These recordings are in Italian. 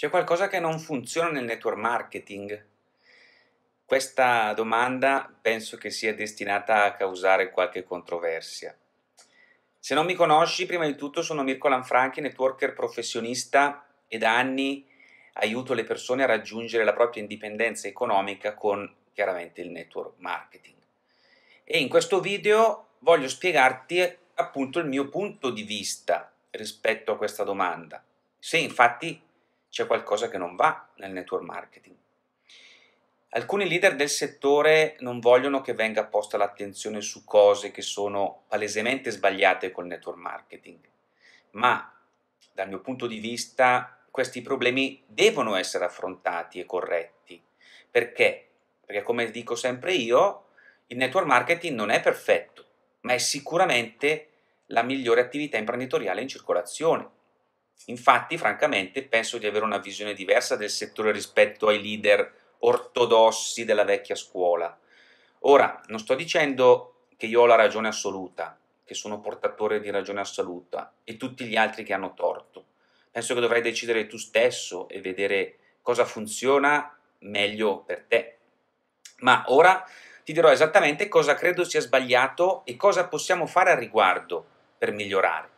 C'è qualcosa che non funziona nel network marketing? Questa domanda penso che sia destinata a causare qualche controversia. Se non mi conosci, prima di tutto sono Mirko Lanfranchi, networker professionista e da anni aiuto le persone a raggiungere la propria indipendenza economica con chiaramente il network marketing. E in questo video voglio spiegarti appunto il mio punto di vista rispetto a questa domanda. Se infatti c'è qualcosa che non va nel network marketing. Alcuni leader del settore non vogliono che venga posta l'attenzione su cose che sono palesemente sbagliate col network marketing, ma dal mio punto di vista questi problemi devono essere affrontati e corretti. Perché? Perché come dico sempre io, il network marketing non è perfetto, ma è sicuramente la migliore attività imprenditoriale in circolazione Infatti, francamente, penso di avere una visione diversa del settore rispetto ai leader ortodossi della vecchia scuola. Ora, non sto dicendo che io ho la ragione assoluta, che sono portatore di ragione assoluta e tutti gli altri che hanno torto. Penso che dovrai decidere tu stesso e vedere cosa funziona meglio per te. Ma ora ti dirò esattamente cosa credo sia sbagliato e cosa possiamo fare al riguardo per migliorare.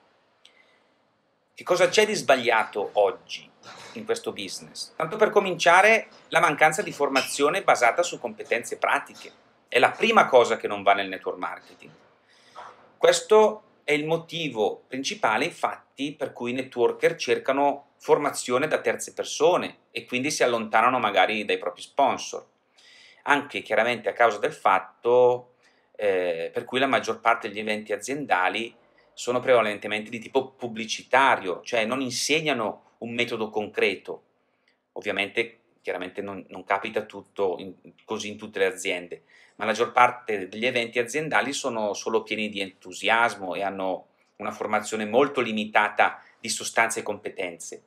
Che cosa c'è di sbagliato oggi in questo business? Tanto per cominciare, la mancanza di formazione basata su competenze pratiche. È la prima cosa che non va nel network marketing. Questo è il motivo principale, infatti, per cui i networker cercano formazione da terze persone e quindi si allontanano magari dai propri sponsor. Anche chiaramente a causa del fatto eh, per cui la maggior parte degli eventi aziendali sono prevalentemente di tipo pubblicitario, cioè non insegnano un metodo concreto. Ovviamente, chiaramente non, non capita tutto in, così in tutte le aziende, ma la maggior parte degli eventi aziendali sono solo pieni di entusiasmo e hanno una formazione molto limitata di sostanze e competenze.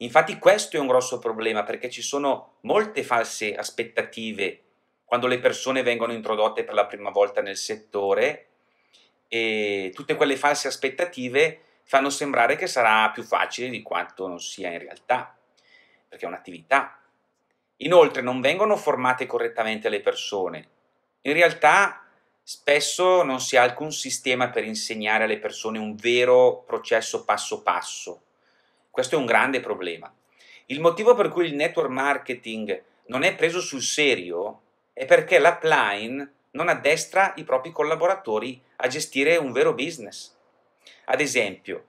Infatti questo è un grosso problema perché ci sono molte false aspettative quando le persone vengono introdotte per la prima volta nel settore e tutte quelle false aspettative fanno sembrare che sarà più facile di quanto non sia in realtà, perché è un'attività. Inoltre non vengono formate correttamente le persone. In realtà spesso non si ha alcun sistema per insegnare alle persone un vero processo passo passo. Questo è un grande problema. Il motivo per cui il network marketing non è preso sul serio è perché l'appline non addestra i propri collaboratori a gestire un vero business. Ad esempio,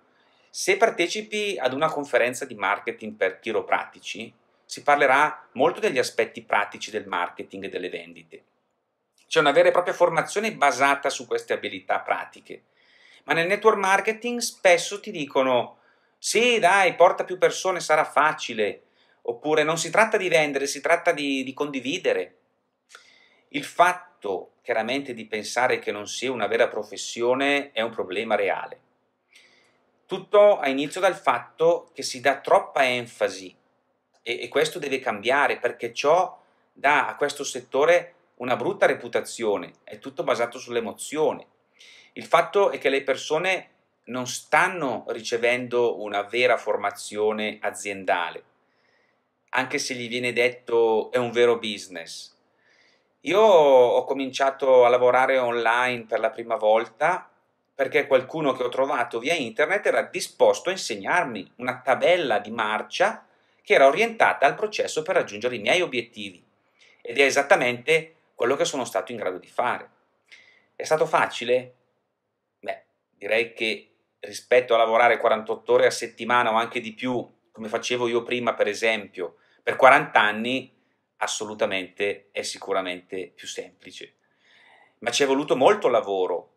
se partecipi ad una conferenza di marketing per chiropratici, si parlerà molto degli aspetti pratici del marketing e delle vendite. C'è una vera e propria formazione basata su queste abilità pratiche. Ma nel network marketing spesso ti dicono sì, dai, porta più persone, sarà facile. Oppure non si tratta di vendere, si tratta di, di condividere. Il fatto fatto chiaramente di pensare che non sia una vera professione è un problema reale. Tutto ha inizio dal fatto che si dà troppa enfasi e, e questo deve cambiare perché ciò dà a questo settore una brutta reputazione, è tutto basato sull'emozione. Il fatto è che le persone non stanno ricevendo una vera formazione aziendale, anche se gli viene detto è un vero business, io ho cominciato a lavorare online per la prima volta perché qualcuno che ho trovato via internet era disposto a insegnarmi una tabella di marcia che era orientata al processo per raggiungere i miei obiettivi ed è esattamente quello che sono stato in grado di fare. È stato facile? Beh, direi che rispetto a lavorare 48 ore a settimana o anche di più, come facevo io prima per esempio, per 40 anni assolutamente è sicuramente più semplice. Ma ci è voluto molto lavoro,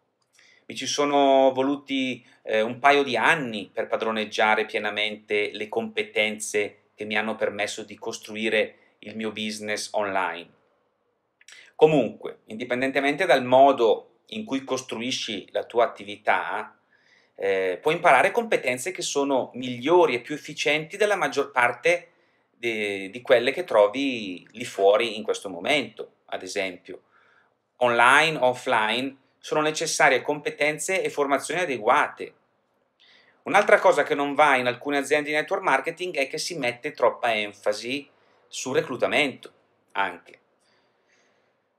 mi ci sono voluti eh, un paio di anni per padroneggiare pienamente le competenze che mi hanno permesso di costruire il mio business online. Comunque, indipendentemente dal modo in cui costruisci la tua attività, eh, puoi imparare competenze che sono migliori e più efficienti della maggior parte dei di, di quelle che trovi lì fuori in questo momento, ad esempio. Online, offline, sono necessarie competenze e formazioni adeguate. Un'altra cosa che non va in alcune aziende di network marketing è che si mette troppa enfasi sul reclutamento, anche.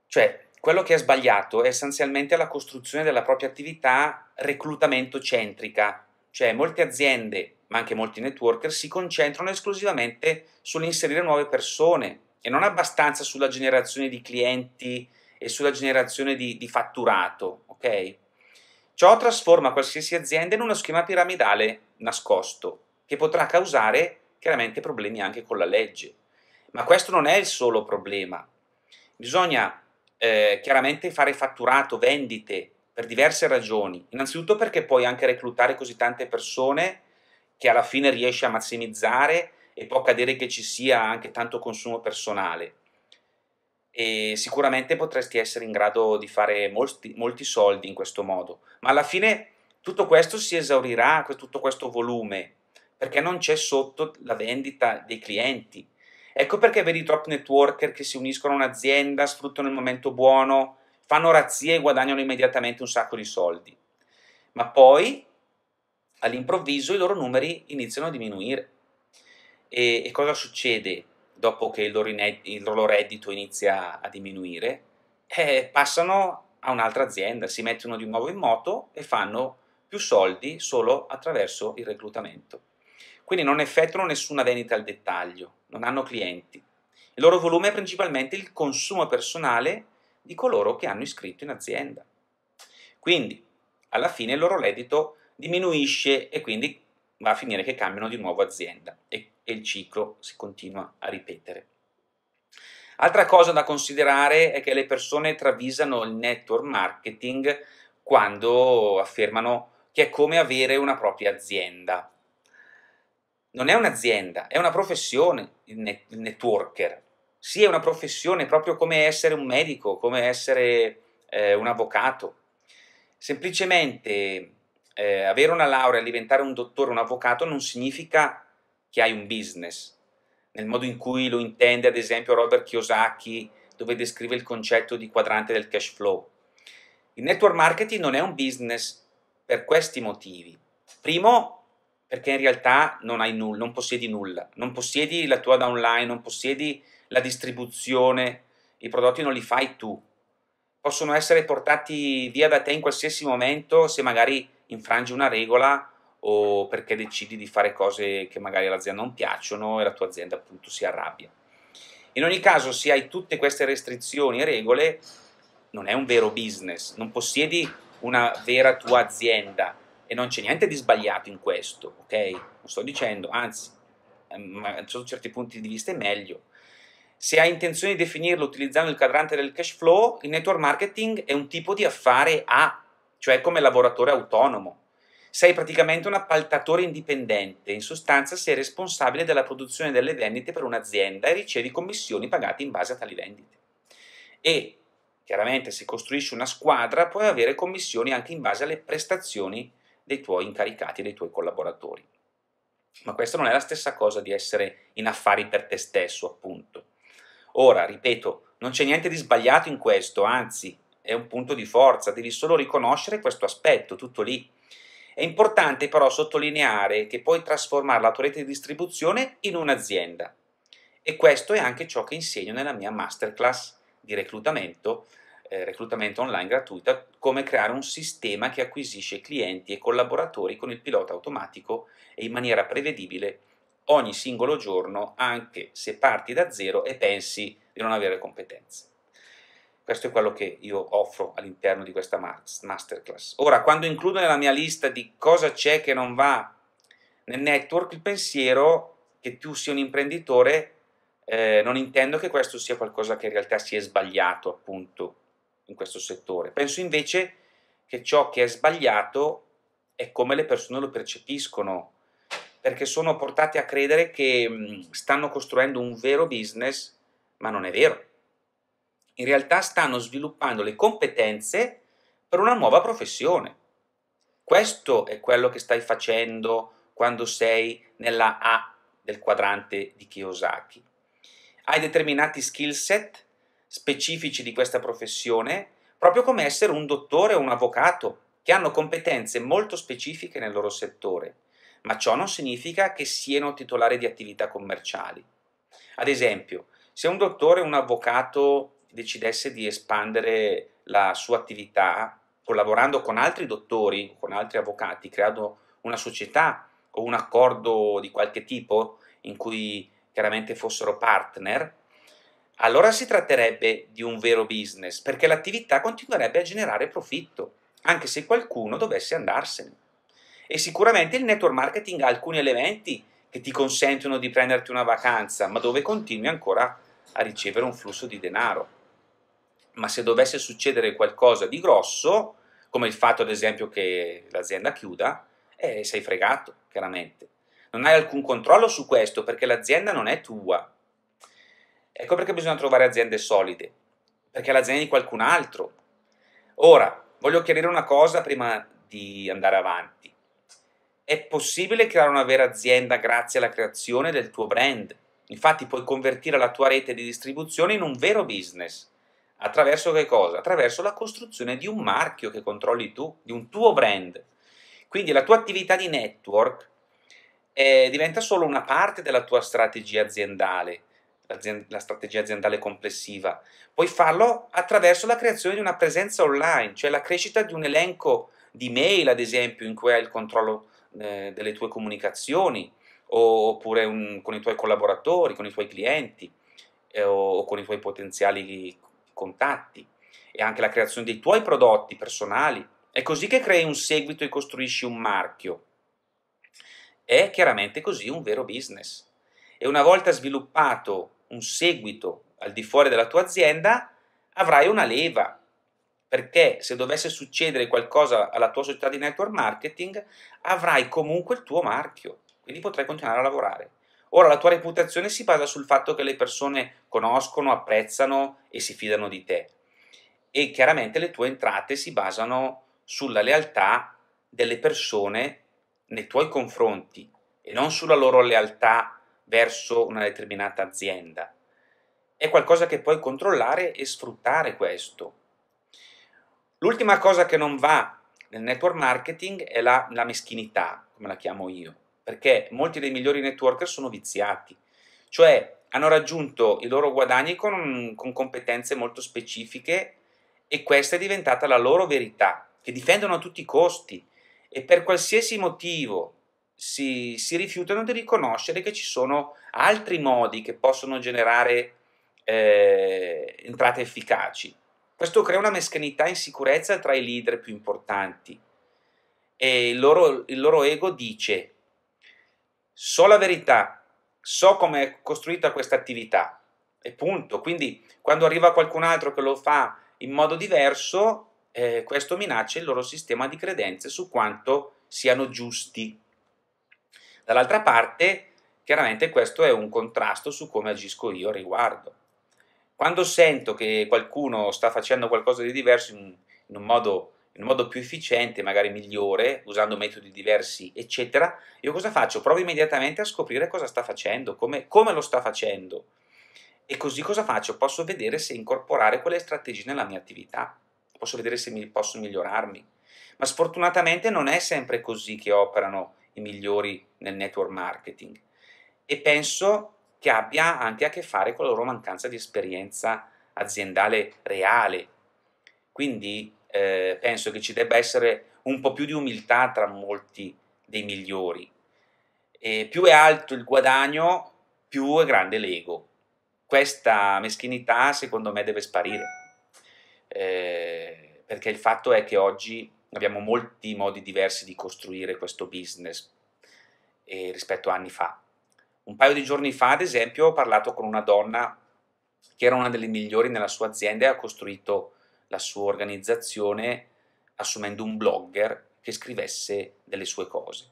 Cioè, quello che è sbagliato è essenzialmente la costruzione della propria attività reclutamento centrica, cioè molte aziende ma anche molti networker, si concentrano esclusivamente sull'inserire nuove persone e non abbastanza sulla generazione di clienti e sulla generazione di, di fatturato, ok? Ciò trasforma qualsiasi azienda in uno schema piramidale nascosto, che potrà causare chiaramente problemi anche con la legge. Ma questo non è il solo problema. Bisogna eh, chiaramente fare fatturato, vendite, per diverse ragioni. Innanzitutto perché puoi anche reclutare così tante persone che alla fine riesce a massimizzare e può accadere che ci sia anche tanto consumo personale. E sicuramente potresti essere in grado di fare molti, molti soldi in questo modo, ma alla fine tutto questo si esaurirà, tutto questo volume, perché non c'è sotto la vendita dei clienti. Ecco perché vedi top networker che si uniscono a un'azienda, sfruttano il momento buono, fanno razzie e guadagnano immediatamente un sacco di soldi. Ma poi all'improvviso i loro numeri iniziano a diminuire. E, e cosa succede dopo che il loro, ined- il loro reddito inizia a diminuire? Eh, passano a un'altra azienda, si mettono di nuovo in moto e fanno più soldi solo attraverso il reclutamento. Quindi non effettuano nessuna vendita al dettaglio, non hanno clienti. Il loro volume è principalmente il consumo personale di coloro che hanno iscritto in azienda. Quindi, alla fine il loro reddito diminuisce e quindi va a finire che cambiano di nuovo azienda e, e il ciclo si continua a ripetere. Altra cosa da considerare è che le persone travisano il network marketing quando affermano che è come avere una propria azienda. Non è un'azienda, è una professione il, net- il networker. Sì, è una professione proprio come essere un medico, come essere eh, un avvocato. Semplicemente eh, avere una laurea, diventare un dottore, un avvocato non significa che hai un business, nel modo in cui lo intende ad esempio Robert Kiyosaki, dove descrive il concetto di quadrante del cash flow. Il network marketing non è un business per questi motivi. Primo, perché in realtà non hai nulla, non possiedi nulla, non possiedi la tua downline, non possiedi la distribuzione, i prodotti non li fai tu. Possono essere portati via da te in qualsiasi momento se magari infrangi una regola o perché decidi di fare cose che magari all'azienda non piacciono e la tua azienda appunto si arrabbia. In ogni caso, se hai tutte queste restrizioni e regole, non è un vero business, non possiedi una vera tua azienda e non c'è niente di sbagliato in questo, ok? Non sto dicendo, anzi, ehm, sotto certi punti di vista è meglio. Se hai intenzione di definirlo utilizzando il quadrante del cash flow, il network marketing è un tipo di affare a cioè come lavoratore autonomo. Sei praticamente un appaltatore indipendente, in sostanza sei responsabile della produzione delle vendite per un'azienda e ricevi commissioni pagate in base a tali vendite. E chiaramente se costruisci una squadra puoi avere commissioni anche in base alle prestazioni dei tuoi incaricati, dei tuoi collaboratori. Ma questa non è la stessa cosa di essere in affari per te stesso, appunto. Ora, ripeto, non c'è niente di sbagliato in questo, anzi, è un punto di forza, devi solo riconoscere questo aspetto, tutto lì. È importante però sottolineare che puoi trasformare la tua rete di distribuzione in un'azienda e questo è anche ciò che insegno nella mia masterclass di reclutamento, eh, reclutamento online gratuita, come creare un sistema che acquisisce clienti e collaboratori con il pilota automatico e in maniera prevedibile ogni singolo giorno, anche se parti da zero e pensi di non avere competenze. Questo è quello che io offro all'interno di questa masterclass. Ora, quando includo nella mia lista di cosa c'è che non va nel network, il pensiero che tu sia un imprenditore, eh, non intendo che questo sia qualcosa che in realtà si è sbagliato appunto in questo settore. Penso invece che ciò che è sbagliato è come le persone lo percepiscono, perché sono portate a credere che mm, stanno costruendo un vero business, ma non è vero in realtà stanno sviluppando le competenze per una nuova professione. Questo è quello che stai facendo quando sei nella A del quadrante di Kiyosaki. Hai determinati skill set specifici di questa professione, proprio come essere un dottore o un avvocato, che hanno competenze molto specifiche nel loro settore, ma ciò non significa che siano titolari di attività commerciali. Ad esempio, se un dottore o un avvocato decidesse di espandere la sua attività collaborando con altri dottori, con altri avvocati, creando una società o un accordo di qualche tipo in cui chiaramente fossero partner, allora si tratterebbe di un vero business, perché l'attività continuerebbe a generare profitto, anche se qualcuno dovesse andarsene. E sicuramente il network marketing ha alcuni elementi che ti consentono di prenderti una vacanza, ma dove continui ancora a ricevere un flusso di denaro ma se dovesse succedere qualcosa di grosso, come il fatto ad esempio che l'azienda chiuda, eh, sei fregato, chiaramente. Non hai alcun controllo su questo perché l'azienda non è tua. Ecco perché bisogna trovare aziende solide, perché l'azienda è di qualcun altro. Ora, voglio chiarire una cosa prima di andare avanti. È possibile creare una vera azienda grazie alla creazione del tuo brand. Infatti puoi convertire la tua rete di distribuzione in un vero business. Attraverso che cosa? Attraverso la costruzione di un marchio che controlli tu, di un tuo brand. Quindi la tua attività di network eh, diventa solo una parte della tua strategia aziendale, la strategia aziendale complessiva. Puoi farlo attraverso la creazione di una presenza online, cioè la crescita di un elenco di mail, ad esempio, in cui hai il controllo eh, delle tue comunicazioni, oppure un, con i tuoi collaboratori, con i tuoi clienti eh, o, o con i tuoi potenziali clienti contatti e anche la creazione dei tuoi prodotti personali. È così che crei un seguito e costruisci un marchio. È chiaramente così un vero business. E una volta sviluppato un seguito al di fuori della tua azienda, avrai una leva. Perché se dovesse succedere qualcosa alla tua società di network marketing, avrai comunque il tuo marchio, quindi potrai continuare a lavorare. Ora la tua reputazione si basa sul fatto che le persone conoscono, apprezzano e si fidano di te e chiaramente le tue entrate si basano sulla lealtà delle persone nei tuoi confronti e non sulla loro lealtà verso una determinata azienda. È qualcosa che puoi controllare e sfruttare questo. L'ultima cosa che non va nel network marketing è la, la meschinità, come la chiamo io perché molti dei migliori networker sono viziati, cioè hanno raggiunto i loro guadagni con, con competenze molto specifiche e questa è diventata la loro verità, che difendono a tutti i costi e per qualsiasi motivo si, si, rifiutano di riconoscere che ci sono altri modi che possono generare eh, entrate efficaci. Questo crea una mescanità e insicurezza tra i leader più importanti e il loro, il loro ego dice so la verità, so come è costruita questa attività e punto. Quindi quando arriva qualcun altro che lo fa in modo diverso, eh, questo minaccia il loro sistema di credenze su quanto siano giusti. Dall'altra parte, chiaramente questo è un contrasto su come agisco io al riguardo. Quando sento che qualcuno sta facendo qualcosa di diverso in, in un modo diverso, nel modo più efficiente, magari migliore, usando metodi diversi, eccetera, io cosa faccio? Provo immediatamente a scoprire cosa sta facendo, come, come lo sta facendo. E così cosa faccio? Posso vedere se incorporare quelle strategie nella mia attività, posso vedere se mi, posso migliorarmi. Ma sfortunatamente non è sempre così che operano i migliori nel network marketing e penso che abbia anche a che fare con la loro mancanza di esperienza aziendale reale. Quindi eh, penso che ci debba essere un po' più di umiltà tra molti dei migliori. E più è alto il guadagno, più è grande l'ego. Questa meschinità secondo me deve sparire, eh, perché il fatto è che oggi abbiamo molti modi diversi di costruire questo business eh, rispetto a anni fa. Un paio di giorni fa, ad esempio, ho parlato con una donna che era una delle migliori nella sua azienda e ha costruito la sua organizzazione assumendo un blogger che scrivesse delle sue cose.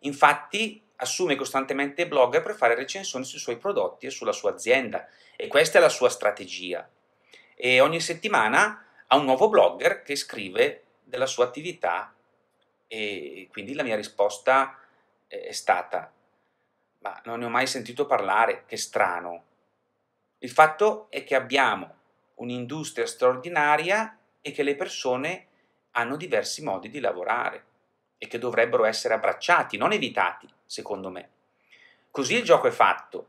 Infatti assume costantemente blogger per fare recensioni sui suoi prodotti e sulla sua azienda e questa è la sua strategia. E ogni settimana ha un nuovo blogger che scrive della sua attività e quindi la mia risposta eh, è stata ma non ne ho mai sentito parlare, che strano. Il fatto è che abbiamo un'industria straordinaria e che le persone hanno diversi modi di lavorare e che dovrebbero essere abbracciati, non evitati, secondo me. Così il gioco è fatto.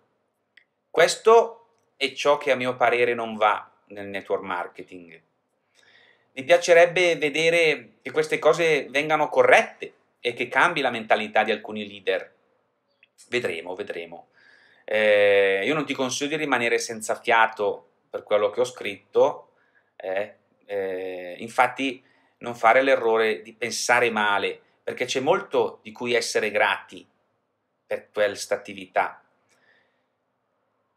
Questo è ciò che a mio parere non va nel network marketing. Mi piacerebbe vedere che queste cose vengano corrette e che cambi la mentalità di alcuni leader. Vedremo, vedremo. Eh, io non ti consiglio di rimanere senza fiato per quello che ho scritto, eh, eh, infatti non fare l'errore di pensare male, perché c'è molto di cui essere grati per questa attività.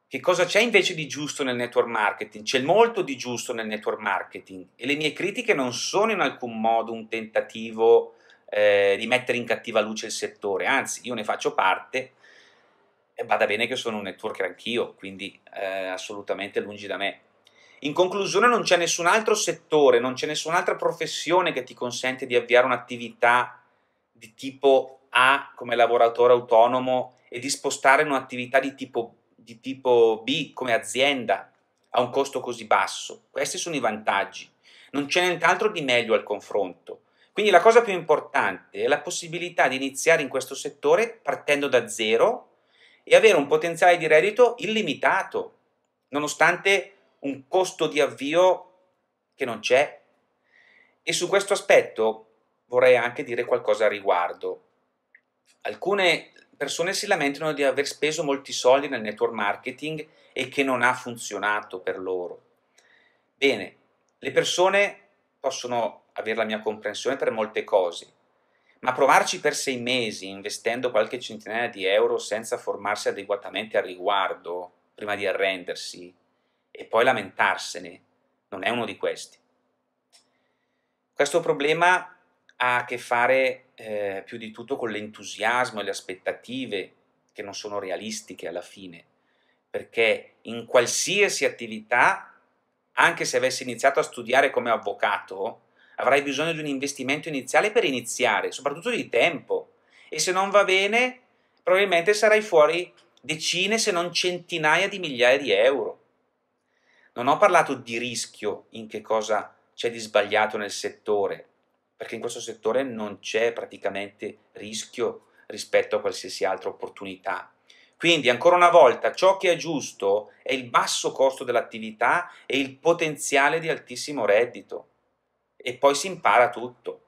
Che cosa c'è invece di giusto nel network marketing? C'è molto di giusto nel network marketing e le mie critiche non sono in alcun modo un tentativo eh, di mettere in cattiva luce il settore, anzi io ne faccio parte Vada bene che sono un networker anch'io, quindi eh, assolutamente lungi da me. In conclusione non c'è nessun altro settore, non c'è nessun'altra professione che ti consente di avviare un'attività di tipo A come lavoratore autonomo e di spostare in un'attività di tipo, di tipo B come azienda a un costo così basso. Questi sono i vantaggi. Non c'è nient'altro di meglio al confronto. Quindi la cosa più importante è la possibilità di iniziare in questo settore partendo da zero e avere un potenziale di reddito illimitato, nonostante un costo di avvio che non c'è. E su questo aspetto vorrei anche dire qualcosa a riguardo. Alcune persone si lamentano di aver speso molti soldi nel network marketing e che non ha funzionato per loro. Bene, le persone possono avere la mia comprensione per molte cose, ma provarci per sei mesi investendo qualche centinaia di euro senza formarsi adeguatamente al riguardo prima di arrendersi e poi lamentarsene non è uno di questi. Questo problema ha a che fare eh, più di tutto con l'entusiasmo e le aspettative che non sono realistiche alla fine, perché in qualsiasi attività, anche se avessi iniziato a studiare come avvocato, avrai bisogno di un investimento iniziale per iniziare, soprattutto di tempo. E se non va bene, probabilmente sarai fuori decine se non centinaia di migliaia di euro. Non ho parlato di rischio, in che cosa c'è di sbagliato nel settore, perché in questo settore non c'è praticamente rischio rispetto a qualsiasi altra opportunità. Quindi, ancora una volta, ciò che è giusto è il basso costo dell'attività e il potenziale di altissimo reddito e poi si impara tutto.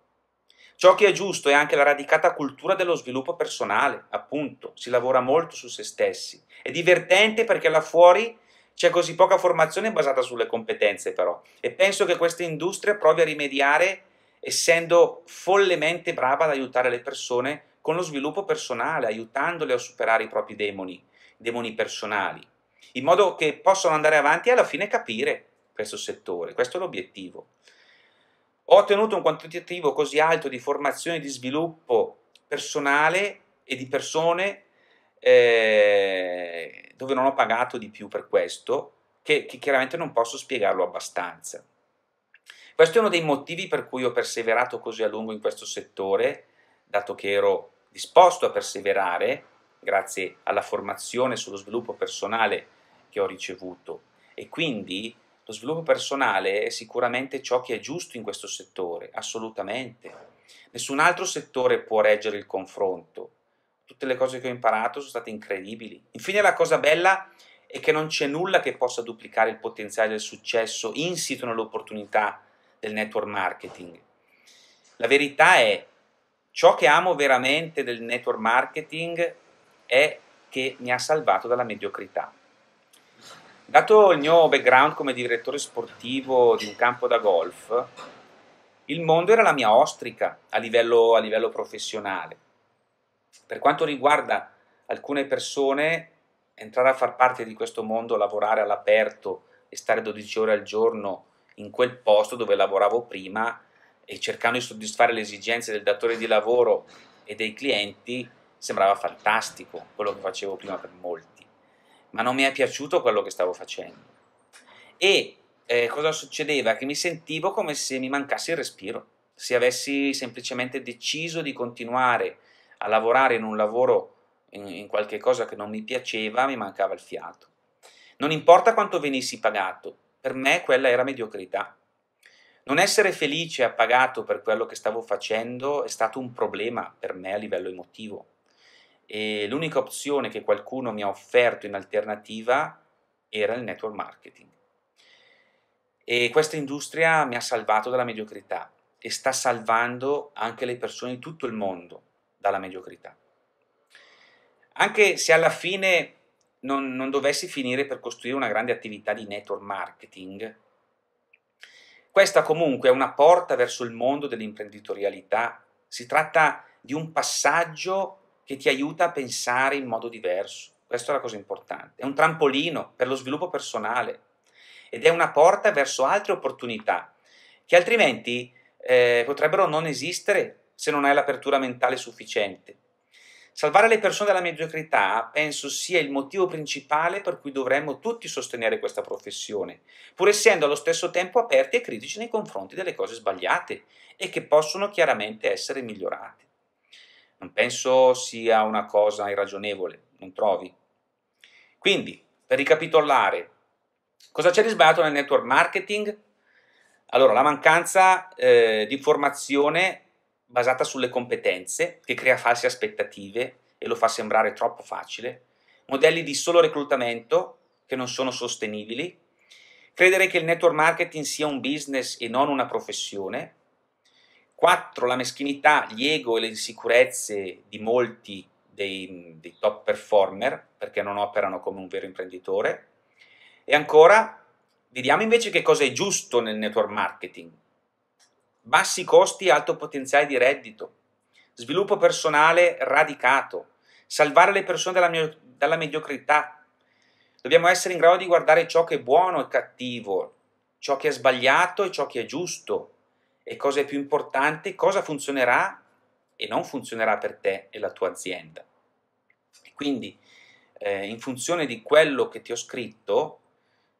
Ciò che è giusto è anche la radicata cultura dello sviluppo personale, appunto, si lavora molto su se stessi. È divertente perché là fuori c'è così poca formazione basata sulle competenze però e penso che questa industria provi a rimediare essendo follemente brava ad aiutare le persone con lo sviluppo personale, aiutandole a superare i propri demoni, demoni personali, in modo che possano andare avanti e alla fine capire questo settore, questo è l'obiettivo ho ottenuto un quantitativo così alto di formazione e di sviluppo personale e di persone eh, dove non ho pagato di più per questo, che, che chiaramente non posso spiegarlo abbastanza. Questo è uno dei motivi per cui ho perseverato così a lungo in questo settore, dato che ero disposto a perseverare, grazie alla formazione sullo sviluppo personale che ho ricevuto. E quindi lo sviluppo personale è sicuramente ciò che è giusto in questo settore, assolutamente. Nessun altro settore può reggere il confronto. Tutte le cose che ho imparato sono state incredibili. Infine la cosa bella è che non c'è nulla che possa duplicare il potenziale del successo insito nell'opportunità del network marketing. La verità è ciò che amo veramente del network marketing è che mi ha salvato dalla mediocrità. Dato il mio background come direttore sportivo di un campo da golf, il mondo era la mia ostrica a livello, a livello professionale. Per quanto riguarda alcune persone, entrare a far parte di questo mondo, lavorare all'aperto e stare 12 ore al giorno in quel posto dove lavoravo prima e cercando di soddisfare le esigenze del datore di lavoro e dei clienti sembrava fantastico quello che facevo prima per molti ma non mi è piaciuto quello che stavo facendo. E eh, cosa succedeva? Che mi sentivo come se mi mancasse il respiro, se avessi semplicemente deciso di continuare a lavorare in un lavoro, in, in qualche cosa che non mi piaceva, mi mancava il fiato. Non importa quanto venissi pagato, per me quella era mediocrità. Non essere felice e appagato per quello che stavo facendo è stato un problema per me a livello emotivo e l'unica opzione che qualcuno mi ha offerto in alternativa era il network marketing. E questa industria mi ha salvato dalla mediocrità e sta salvando anche le persone di tutto il mondo dalla mediocrità. Anche se alla fine non, non dovessi finire per costruire una grande attività di network marketing, questa comunque è una porta verso il mondo dell'imprenditorialità. Si tratta di un passaggio che ti aiuta a pensare in modo diverso. Questa è la cosa importante. È un trampolino per lo sviluppo personale ed è una porta verso altre opportunità che altrimenti eh, potrebbero non esistere se non hai l'apertura mentale sufficiente. Salvare le persone dalla mediocrità penso sia il motivo principale per cui dovremmo tutti sostenere questa professione, pur essendo allo stesso tempo aperti e critici nei confronti delle cose sbagliate e che possono chiaramente essere migliorate. Non penso sia una cosa irragionevole, non trovi? Quindi, per ricapitolare, cosa c'è di sbagliato nel network marketing? Allora, la mancanza eh, di formazione basata sulle competenze che crea false aspettative e lo fa sembrare troppo facile, modelli di solo reclutamento che non sono sostenibili, credere che il network marketing sia un business e non una professione, 4. La meschinità, gli ego e le insicurezze di molti dei, dei top performer, perché non operano come un vero imprenditore. E ancora, vediamo invece che cosa è giusto nel network marketing. Bassi costi e alto potenziale di reddito, sviluppo personale radicato, salvare le persone dalla, dalla mediocrità. Dobbiamo essere in grado di guardare ciò che è buono e cattivo, ciò che è sbagliato e ciò che è giusto, e cosa è più importante, cosa funzionerà e non funzionerà per te e la tua azienda. quindi, eh, in funzione di quello che ti ho scritto,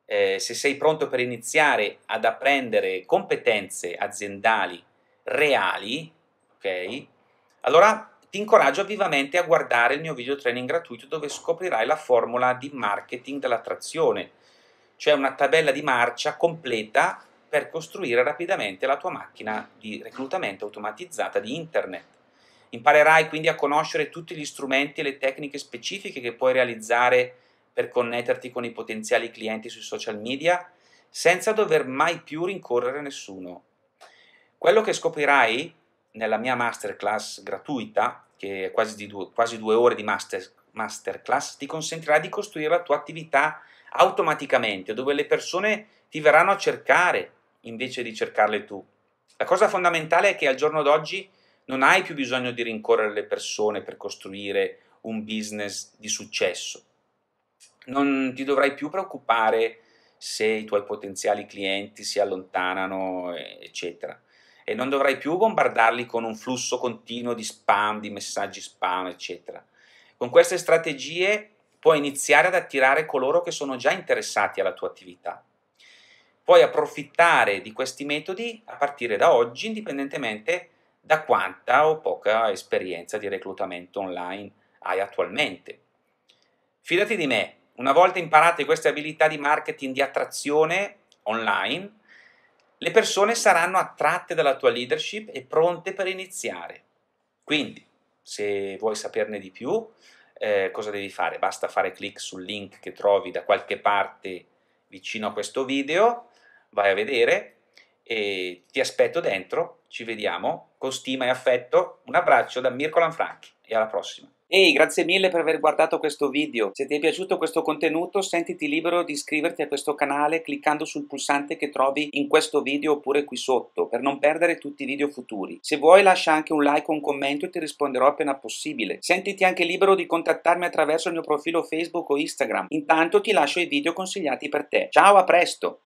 eh, se sei pronto per iniziare ad apprendere competenze aziendali reali, ok? Allora ti incoraggio vivamente a guardare il mio video training gratuito dove scoprirai la formula di marketing dell'attrazione, cioè una tabella di marcia completa per costruire rapidamente la tua macchina di reclutamento automatizzata di internet. Imparerai quindi a conoscere tutti gli strumenti e le tecniche specifiche che puoi realizzare per connetterti con i potenziali clienti sui social media senza dover mai più rincorrere nessuno. Quello che scoprirai nella mia masterclass gratuita, che è quasi, due, quasi due ore di master, masterclass, ti consentirà di costruire la tua attività automaticamente, dove le persone ti verranno a cercare, invece di cercarle tu. La cosa fondamentale è che al giorno d'oggi non hai più bisogno di rincorrere le persone per costruire un business di successo. Non ti dovrai più preoccupare se i tuoi potenziali clienti si allontanano, eccetera. E non dovrai più bombardarli con un flusso continuo di spam, di messaggi spam, eccetera. Con queste strategie puoi iniziare ad attirare coloro che sono già interessati alla tua attività puoi approfittare di questi metodi a partire da oggi, indipendentemente da quanta o poca esperienza di reclutamento online hai attualmente. Fidati di me, una volta imparate queste abilità di marketing di attrazione online, le persone saranno attratte dalla tua leadership e pronte per iniziare. Quindi, se vuoi saperne di più, eh, cosa devi fare? Basta fare clic sul link che trovi da qualche parte vicino a questo video vai a vedere e ti aspetto dentro, ci vediamo, con stima e affetto, un abbraccio da Mirko Lanfranchi e alla prossima. Ehi, grazie mille per aver guardato questo video. Se ti è piaciuto questo contenuto, sentiti libero di iscriverti a questo canale cliccando sul pulsante che trovi in questo video oppure qui sotto, per non perdere tutti i video futuri. Se vuoi lascia anche un like o un commento e ti risponderò appena possibile. Sentiti anche libero di contattarmi attraverso il mio profilo Facebook o Instagram. Intanto ti lascio i video consigliati per te. Ciao, a presto!